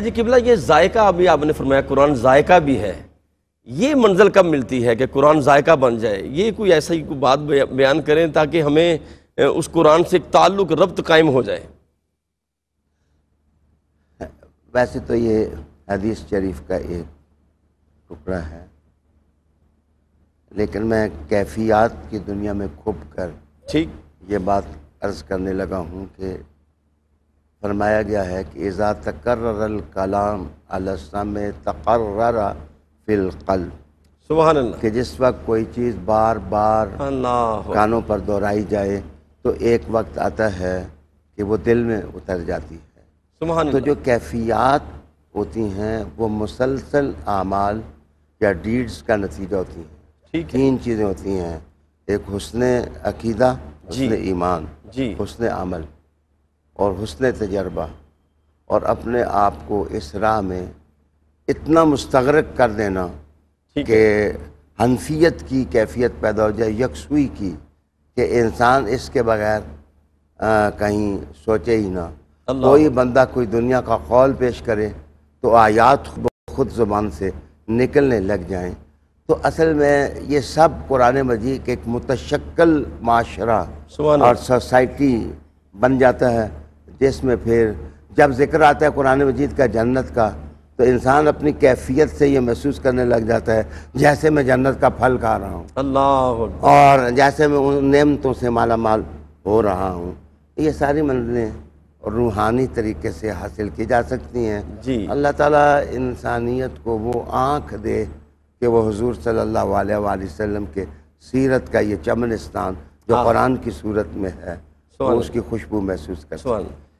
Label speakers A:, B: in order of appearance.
A: जी किबला ये जायका अभी आपने फरमाया कुरान जायका भी है ये मंजिल कब मिलती है कि कुरान जायका बन जाए ये कोई ऐसा ही कोई बात बयान करें ताकि हमें उस कुरान से एक ताल्लुक रब्त कायम हो जाए वैसे तो ये हदीस शरीफ का एक टुकड़ा है लेकिन मैं कैफियात की दुनिया में खुब कर ठीक ये बात अर्ज़ करने लगा हूँ कि फरमाया गया है कि इज़ा तकर कलाम अलसम तकर फ़िलकल सुबह कि जिस वक्त कोई चीज़ बार बार कानों पर दोहराई जाए तो एक वक्त आता है कि वो दिल में उतर जाती है तो जो कैफियात होती हैं वो मुसलसल आमाल या डीड्स का नतीजा होती हैं ठीक तीन चीज़ें होती हैं एक हसन अकीदा जी ईमान हुसन अमल और हसन तजर्बा और अपने आप को इस राह में इतना मुस्तरक कर देना कि हनफियत की कैफियत पैदा हो जाए यकसुई की कि इंसान इसके बगैर कहीं सोचे ही ना कोई बंदा कोई दुनिया का कौल पेश करे तो आयात खुद ज़ुबान से निकलने लग जाएं तो असल में ये सब कुरान मजीद एक मुतशक्ल माशरा और सोसाइटी बन जाता है जिसमें फिर जब जिक्र आता है कुरान मजीद का जन्नत का तो इंसान अपनी कैफियत से ये महसूस करने लग जाता है जैसे मैं जन्नत का फल खा रहा हूँ अल्लाह और जैसे मैं उन नेमतों से माला माल हो रहा हूँ ये सारी मंजिलें रूहानी तरीके से हासिल की जा सकती हैं जी अल्लाह ताला इंसानियत को वो आँख दे कि वो हजूर सल्ला वसम के सीरत का ये चमन स्थान जो हाँ। कुरान की सूरत में है तो उसकी खुशबू महसूस कर सकते